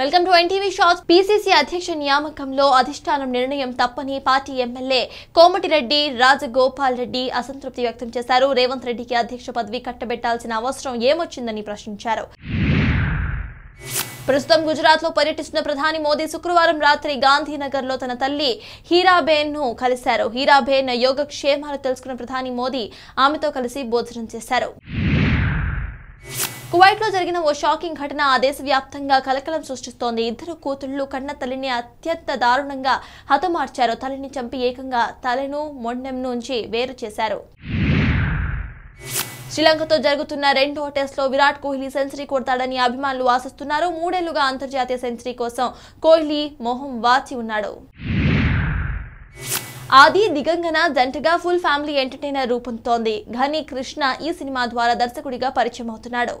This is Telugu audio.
welcome to NTV shorts PCC అధ్యక్ష నియామకంలో అధిష్టానం నిర్ణయం తప్పని పార్టీ ఎమ్మెల్యే కోమటిరెడ్డి రాజగోపాల్ రెడ్డి అసంతృప్తి వ్యక్తం చేశారు రేవంత్ రెడ్డికి అధ్యక్ష పదవి కట్టబెట్టాల్సిన అవసరం ఏమొచ్చిందని ప్రశ్నించారు ప్రస్తుతం గుజరాత్ లో పర్యటిస్తున్న ప్రధాని మోదీ శుక్రవారం రాత్రి గాంధీనగర్ లో తన తల్లి హీరాబేన్ ను కలిశారు హీరాబేన్ యోగక్షేమాలు తెలుసుకున్న ప్రధాని మోదీ ఆమెతో కలిసి భోజనం చేశారు కువైట్ లో జరిగిన ఓ షాకింగ్ ఘటన ఆ వ్యాప్తంగా కలకలం సృష్టిస్తోంది ఇద్దరు కూతుళ్లు కన్న తల్లిని అత్యంత దారుణంగా హతమార్చారు తల్లిని చంపి ఏకంగా తలను మొండెం నుంచి వేరు చేశారు శ్రీలంకతో జరుగుతున్న రెండో లో విరాట్ కోహ్లీ సెంచరీ కొడతాడని అభిమానులు ఆశిస్తున్నారు మూడేళ్లుగా అంతర్జాతీయ సెంచరీ కోసం కోహ్లీ మొహం వాచి ఉన్నాడు ఆది దిగంగన జంటగా ఫుల్ ఫ్యామిలీ ఎంటర్టైనర్ రూపొందుతోంది ఘనీ కృష్ణ ఈ సినిమా ద్వారా దర్శకుడిగా పరిచయం అవుతున్నాడు